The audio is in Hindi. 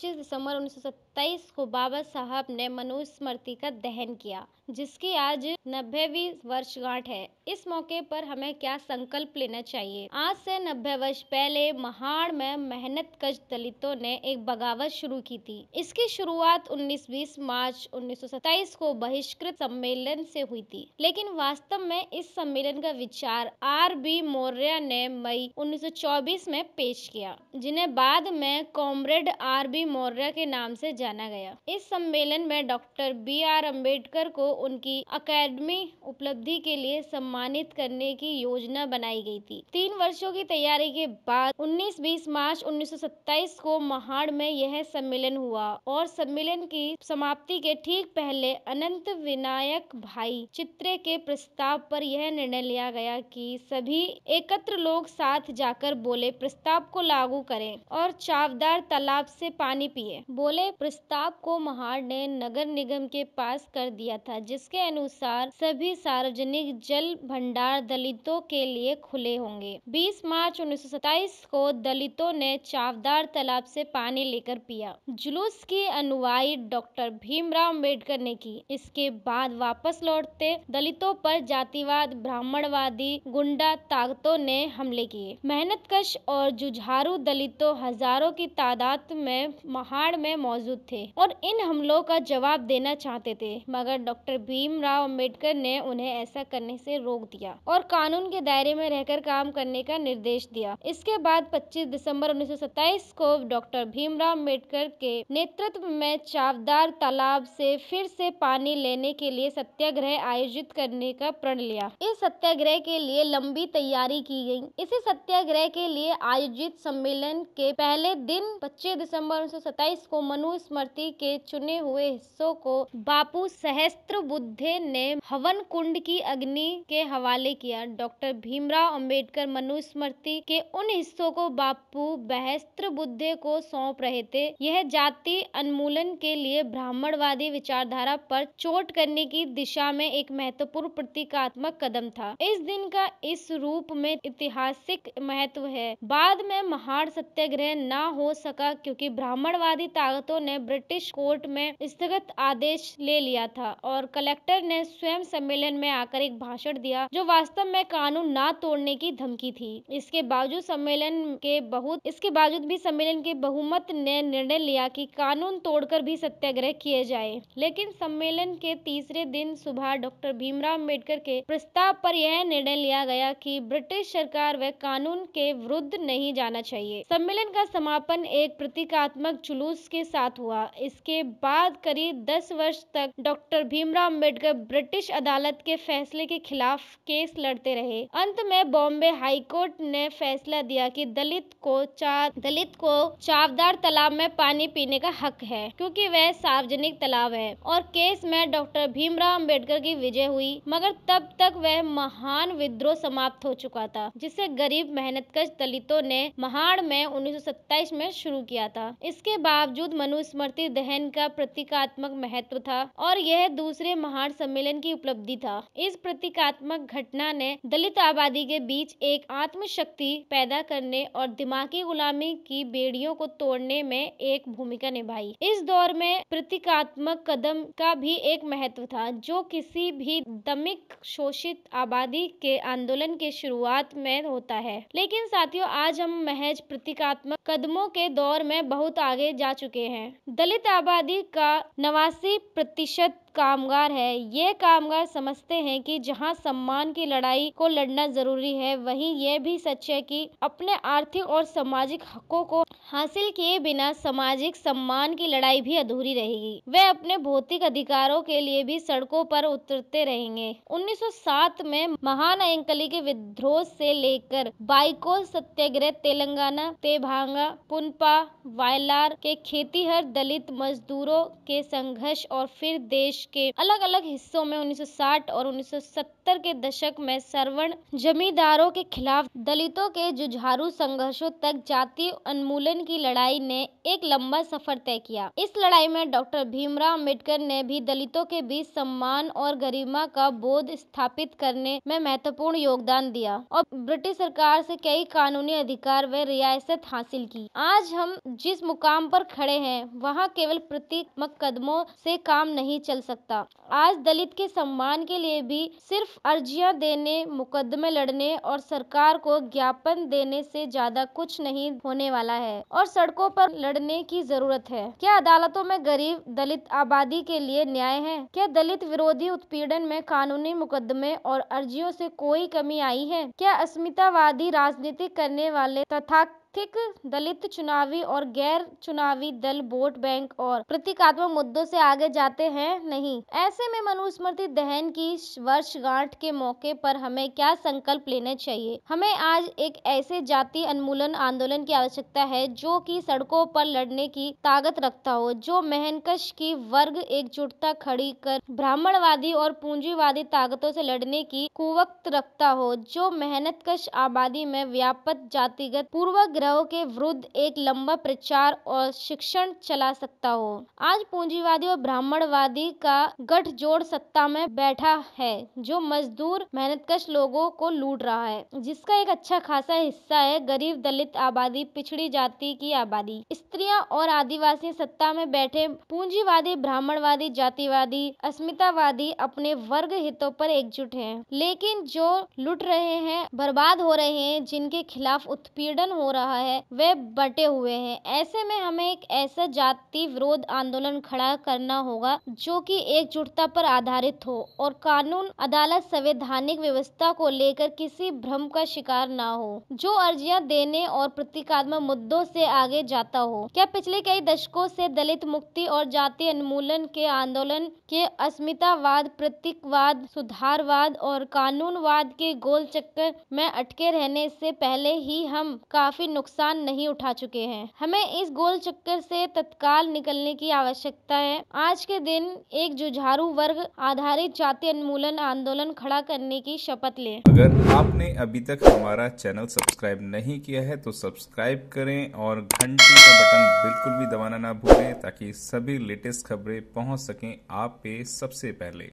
25 दिसंबर 1927 को बाबा साहब ने मनुस्मृति का दहन किया जिसकी आज नब्बेवी वर्षगांठ है इस मौके पर हमें क्या संकल्प लेना चाहिए आज से नब्बे वर्ष पहले महाड़ में मेहनत कश दलितों ने एक बगावत शुरू की थी इसकी शुरुआत 19-20 मार्च 1927 को बहिष्कृत सम्मेलन से हुई थी लेकिन वास्तव में इस सम्मेलन का विचार आर बी मौर्य ने मई 1924 में पेश किया जिन्हें बाद में कॉमरेड आर बी मौर्य के नाम से जाना गया इस सम्मेलन में डॉक्टर बी आर अम्बेडकर को उनकी अकेडमी उपलब्धि के लिए सम्मानित करने की योजना बनाई गई थी तीन वर्षों की तैयारी के बाद 19-20 मार्च 1927 को महाड़ में यह सम्मेलन हुआ और सम्मेलन की समाप्ति के ठीक पहले अनंत विनायक भाई चित्रे के प्रस्ताव पर यह निर्णय लिया गया कि सभी एकत्र लोग साथ जाकर बोले प्रस्ताव को लागू करें और चावदार तालाब से पानी पिए बोले प्रस्ताव को महाड़ ने नगर निगम के पास कर दिया था जिसके अनुसार सभी सार्वजनिक जल भंडार दलितों के लिए खुले होंगे 20 मार्च उन्नीस को दलितों ने चावदार तालाब से पानी लेकर पिया जुलूस की अनुवाई डॉक्टर भीमराव अम्बेडकर ने की इसके बाद वापस लौटते दलितों पर जातिवाद ब्राह्मणवादी गुंडा ताकतों ने हमले किए मेहनतकश और जुझारू दलितों हजारों की तादाद में महाड़ में मौजूद थे और इन हमलों का जवाब देना चाहते थे मगर डॉक्टर डॉक्टर भीमराव अंबेडकर ने उन्हें ऐसा करने से रोक दिया और कानून के दायरे में रहकर काम करने का निर्देश दिया इसके बाद 25 दिसंबर 1927 को डॉक्टर भीमराव अंबेडकर के नेतृत्व में चावदार तालाब से फिर से पानी लेने के लिए सत्याग्रह आयोजित करने का प्रण लिया इस सत्याग्रह के लिए लंबी तैयारी की गयी इसी सत्याग्रह के लिए आयोजित सम्मेलन के पहले दिन पच्चीस दिसम्बर उन्नीस को मनु स्मृति के चुने हुए हिस्सों को बापू सहस्त्र बुद्धे ने हवन कुंड की अग्नि के हवाले किया डॉक्टर भीमराव अंबेडकर मनुस्मृति के उन हिस्सों को बापू बहस्त्र बुद्धे को सौंप रहे थे यह जाति उन्मूलन के लिए ब्राह्मणवादी विचारधारा पर चोट करने की दिशा में एक महत्वपूर्ण प्रतीकात्मक कदम था इस दिन का इस रूप में ऐतिहासिक महत्व है बाद में महाड़ सत्याग्रह न हो सका क्योंकि ब्राह्मणवादी ताकतों ने ब्रिटिश कोर्ट में स्थगित आदेश ले लिया था और कलेक्टर ने स्वयं सम्मेलन में आकर एक भाषण दिया जो वास्तव में कानून न तोड़ने की धमकी थी इसके बावजूद सम्मेलन के बहुत इसके बावजूद भी सम्मेलन के बहुमत ने निर्णय लिया की कानून तोड़कर भी सत्याग्रह किए जाए लेकिन सम्मेलन के तीसरे दिन सुबह डॉक्टर भीमराव अम्बेडकर के प्रस्ताव पर यह निर्णय लिया गया कि ब्रिटिश सरकार व कानून के विरुद्ध नहीं जाना चाहिए सम्मेलन का समापन एक प्रतीकात्मक जुलूस के साथ हुआ इसके बाद करीब दस वर्ष तक डॉक्टर भीमराव भीमराव अंबेडकर ब्रिटिश अदालत के फैसले के खिलाफ केस लड़ते रहे अंत में बॉम्बे हाईकोर्ट ने फैसला दिया कि दलित को चार दलित को चावदार तालाब में पानी पीने का हक है क्योंकि वह सार्वजनिक तालाब है और केस में डॉक्टर भीमराव अंबेडकर की विजय हुई मगर तब तक वह महान विद्रोह समाप्त हो चुका था जिसे गरीब मेहनतकश दलितों ने महाड़ में उन्नीस में शुरू किया था इसके बावजूद मनुस्मृति दहन का प्रतीकात्मक महत्व था और यह दूसरी दूसरे महार सम्मेलन की उपलब्धि था इस प्रतीकात्मक घटना ने दलित आबादी के बीच एक आत्मशक्ति पैदा करने और दिमागी गुलामी की बेड़ियों को तोड़ने में एक भूमिका निभाई इस दौर में प्रतीकात्मक कदम का भी एक महत्व था जो किसी भी दमिक शोषित आबादी के आंदोलन के शुरुआत में होता है लेकिन साथियों आज हम महज प्रतीकात्मक कदमों के दौर में बहुत आगे जा चुके हैं दलित आबादी का नवासी प्रतिशत कामगार है ये कामगार समझते हैं कि जहां सम्मान की लड़ाई को लड़ना जरूरी है वहीं ये भी सच है कि अपने आर्थिक और सामाजिक हकों को हासिल किए बिना सामाजिक सम्मान की लड़ाई भी अधूरी रहेगी वे अपने भौतिक अधिकारों के लिए भी सड़कों पर उतरते रहेंगे 1907 में महान अंकली के विद्रोह से लेकर बाइको सत्याग्रह तेलंगाना तेभांगा पुनपा वायलार के खेतीहर दलित मजदूरों के संघर्ष और फिर देश के अलग अलग हिस्सों में 1960 और 1970 के दशक में सर्वण जमींदारों के खिलाफ दलितों के जुझारू संघर्षों तक जाति उन्मूलन की लड़ाई ने एक लंबा सफर तय किया इस लड़ाई में डॉक्टर भीमराव अम्बेडकर ने भी दलितों के बीच सम्मान और गरिमा का बोध स्थापित करने में महत्वपूर्ण योगदान दिया और ब्रिटिश सरकार से कई कानूनी अधिकार व रियासत हासिल की आज हम जिस मुकाम पर खड़े हैं वहाँ केवल प्रतीक कदमों से काम नहीं चल सकता सकता आज दलित के सम्मान के लिए भी सिर्फ अर्जियां देने मुकदमे लड़ने और सरकार को ज्ञापन देने से ज्यादा कुछ नहीं होने वाला है और सड़कों पर लड़ने की जरूरत है क्या अदालतों में गरीब दलित आबादी के लिए न्याय है क्या दलित विरोधी उत्पीड़न में कानूनी मुकदमे और अर्जियों से कोई कमी आई है क्या अस्मितावादी राजनीति करने वाले तथा आर्थिक दलित चुनावी और गैर चुनावी दल वोट बैंक और प्रतीकात्मक मुद्दों से आगे जाते हैं नहीं ऐसे में मनुस्मृति दहन की वर्षगांठ के मौके पर हमें क्या संकल्प लेने चाहिए हमें आज एक ऐसे जाति उन्मूलन आंदोलन की आवश्यकता है जो कि सड़कों पर लड़ने की ताकत रखता हो जो मेहनकश की वर्ग एकजुटता खड़ी कर ब्राह्मणवादी और पूंजीवादी ताकतों से लड़ने की कुवक्त रखता हो जो मेहनतकश आबादी में व्यापक जातिगत पूर्वग्रह संग्रहों के विरुद्ध एक लंबा प्रचार और शिक्षण चला सकता हो आज पूंजीवादी और ब्राह्मणवादी का गठजोड़ सत्ता में बैठा है जो मजदूर मेहनतकश लोगों को लूट रहा है जिसका एक अच्छा खासा हिस्सा है गरीब दलित आबादी पिछड़ी जाति की आबादी स्त्रियां और आदिवासी सत्ता में बैठे पूंजीवादी ब्राह्मणवादी जातिवादी अस्मितावादी अपने वर्ग हितों पर एकजुट हैं लेकिन जो लुट रहे हैं बर्बाद हो रहे हैं जिनके खिलाफ उत्पीड़न हो रहा रहा है वे बटे हुए हैं ऐसे में हमें एक ऐसा जाति विरोध आंदोलन खड़ा करना होगा जो कि एकजुटता पर आधारित हो और कानून अदालत संवैधानिक व्यवस्था को लेकर किसी भ्रम का शिकार न हो जो अर्जियां देने और प्रतीकात्मक मुद्दों से आगे जाता हो क्या पिछले कई दशकों से दलित मुक्ति और जाति उन्मूलन के आंदोलन के अस्मितावाद प्रतीकवाद सुधारवाद और कानूनवाद के गोल चक्कर में अटके रहने से पहले ही हम काफी नुकसान नहीं उठा चुके हैं हमें इस गोल चक्कर से तत्काल निकलने की आवश्यकता है आज के दिन एक जुझारू वर्ग आधारित जाति उन्मूलन आंदोलन खड़ा करने की शपथ ले अगर आपने अभी तक हमारा चैनल सब्सक्राइब नहीं किया है तो सब्सक्राइब करें और घंटी का बटन बिल्कुल भी दबाना ना भूलें ताकि सभी लेटेस्ट खबरें पहुंच सकें आप पे सबसे पहले